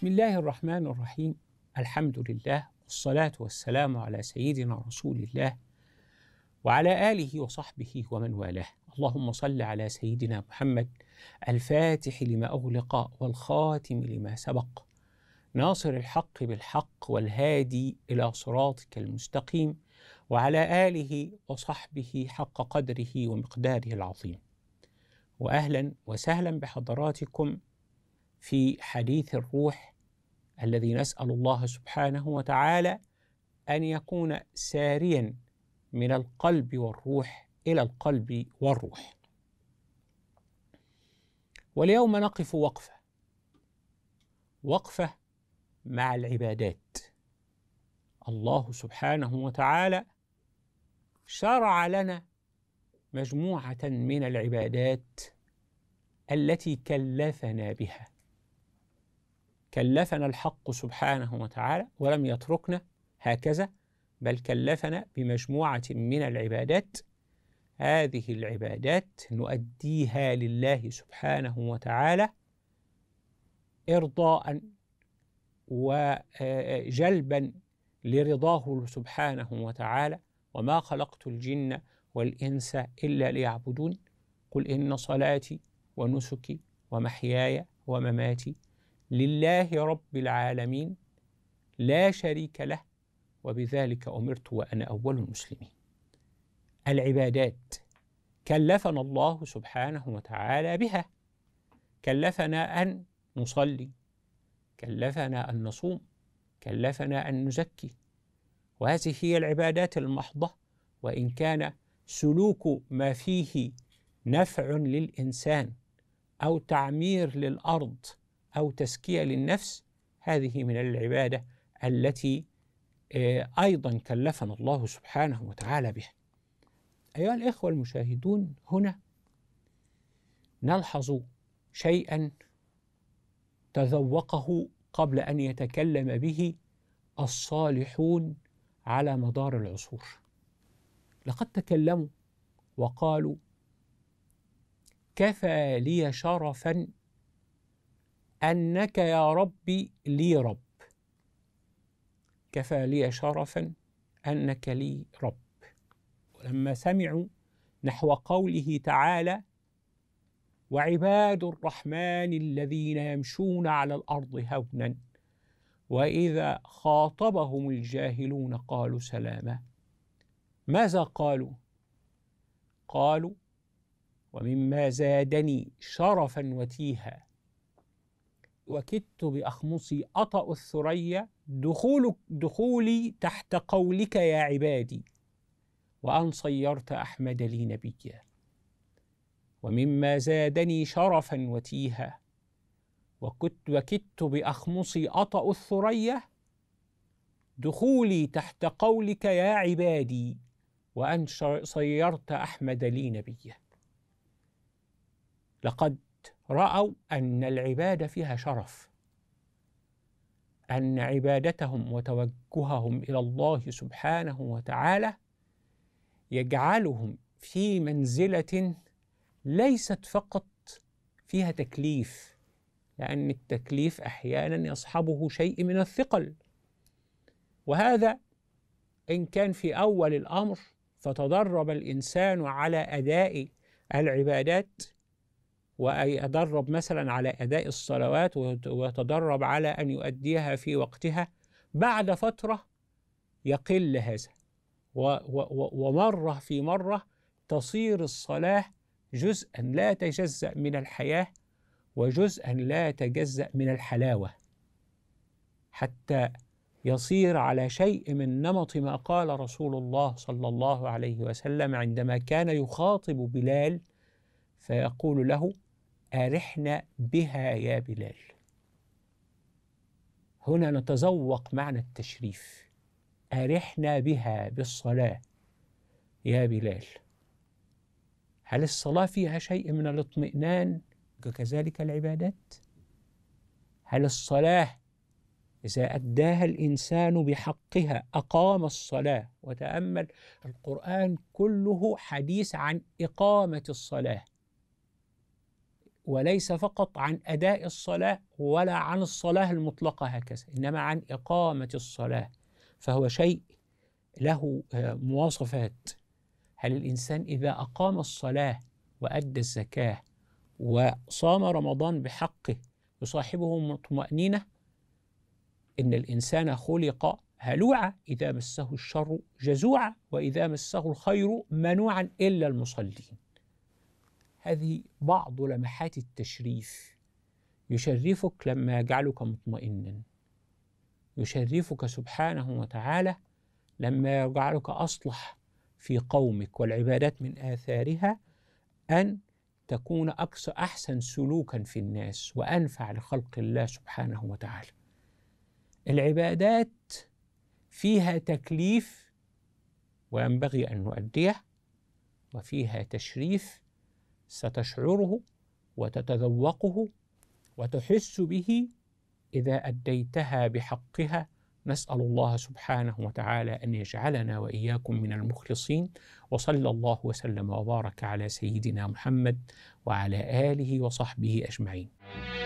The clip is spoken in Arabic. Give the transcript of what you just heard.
بسم الله الرحمن الرحيم الحمد لله والصلاة والسلام على سيدنا رسول الله وعلى آله وصحبه ومن والاه اللهم صل على سيدنا محمد الفاتح لما أغلق والخاتم لما سبق ناصر الحق بالحق والهادي إلى صراطك المستقيم وعلى آله وصحبه حق قدره ومقداره العظيم وأهلا وسهلا بحضراتكم في حديث الروح الذي نسأل الله سبحانه وتعالى أن يكون ساريا من القلب والروح إلى القلب والروح. واليوم نقف وقفة وقفة مع العبادات. الله سبحانه وتعالى شرع لنا مجموعة من العبادات التي كلفنا بها. كلفنا الحق سبحانه وتعالى ولم يتركنا هكذا بل كلفنا بمجموعة من العبادات هذه العبادات نؤديها لله سبحانه وتعالى إرضاء وجلبا آه، آه، لرضاه سبحانه وتعالى وما خلقت الجن والإنس إلا ليعبدون قل إن صلاتي ونسكي ومحياي ومماتي لله رب العالمين لا شريك له وبذلك امرت وانا اول المسلمين العبادات كلفنا الله سبحانه وتعالى بها كلفنا ان نصلي كلفنا ان نصوم كلفنا ان نزكي وهذه هي العبادات المحضه وان كان سلوك ما فيه نفع للانسان او تعمير للارض أو تزكية للنفس هذه من العبادة التي آه، أيضا كلفنا الله سبحانه وتعالى بها أيها الإخوة المشاهدون هنا نلحظ شيئا تذوقه قبل أن يتكلم به الصالحون على مدار العصور لقد تكلموا وقالوا كفى لي شرفا أنك يا ربي لي رب كفى لي شرفا أنك لي رب ولما سمعوا نحو قوله تعالى وعباد الرحمن الذين يمشون على الأرض هونا وإذا خاطبهم الجاهلون قالوا سلاما ماذا قالوا؟ قالوا ومما زادني شرفا وتيها وكدت بأخمصي أطأ الثريا دخول دخولي تحت قولك يا عبادي وأن صيرت أحمد لي نبيا ومما زادني شرفا وتيها وكدت وكدت بأخمصي أطأ الثريا دخولي تحت قولك يا عبادي وأن صيرت أحمد لي نبيا لقد راوا ان العباده فيها شرف ان عبادتهم وتوجههم الى الله سبحانه وتعالى يجعلهم في منزله ليست فقط فيها تكليف لان التكليف احيانا يصحبه شيء من الثقل وهذا ان كان في اول الامر فتدرب الانسان على اداء العبادات ويتدرب مثلا على أداء الصلوات ويتدرب على أن يؤديها في وقتها بعد فترة يقل هذا ومرة في مرة تصير الصلاة جزءا لا يتجزأ من الحياة وجزءا لا يتجزأ من الحلاوة حتى يصير على شيء من نمط ما قال رسول الله صلى الله عليه وسلم عندما كان يخاطب بلال فيقول له أرحنا بها يا بلال هنا نتذوق معنى التشريف أرحنا بها بالصلاة يا بلال هل الصلاة فيها شيء من الاطمئنان وكذلك العبادات؟ هل الصلاة إذا أداها الإنسان بحقها أقام الصلاة وتأمل القرآن كله حديث عن إقامة الصلاة وليس فقط عن أداء الصلاة ولا عن الصلاة المطلقة هكذا إنما عن إقامة الصلاة فهو شيء له آه، مواصفات هل الإنسان إذا أقام الصلاة وأدى الزكاة وصام رمضان بحقه يصاحبه طمأنينة إن الإنسان خلق هلوعا إذا مسه الشر جزوعا وإذا مسه الخير منوعا إلا المصلين هذه بعض لمحات التشريف يشرفك لما يجعلك مطمئنا يشرفك سبحانه وتعالى لما يجعلك أصلح في قومك والعبادات من آثارها أن تكون أكثر أحسن سلوكا في الناس وأنفع لخلق الله سبحانه وتعالى العبادات فيها تكليف وينبغي أن نؤديه وفيها تشريف ستشعره وتتذوقه وتحس به إذا أديتها بحقها نسأل الله سبحانه وتعالى أن يجعلنا وإياكم من المخلصين وصلى الله وسلم وبارك على سيدنا محمد وعلى آله وصحبه أجمعين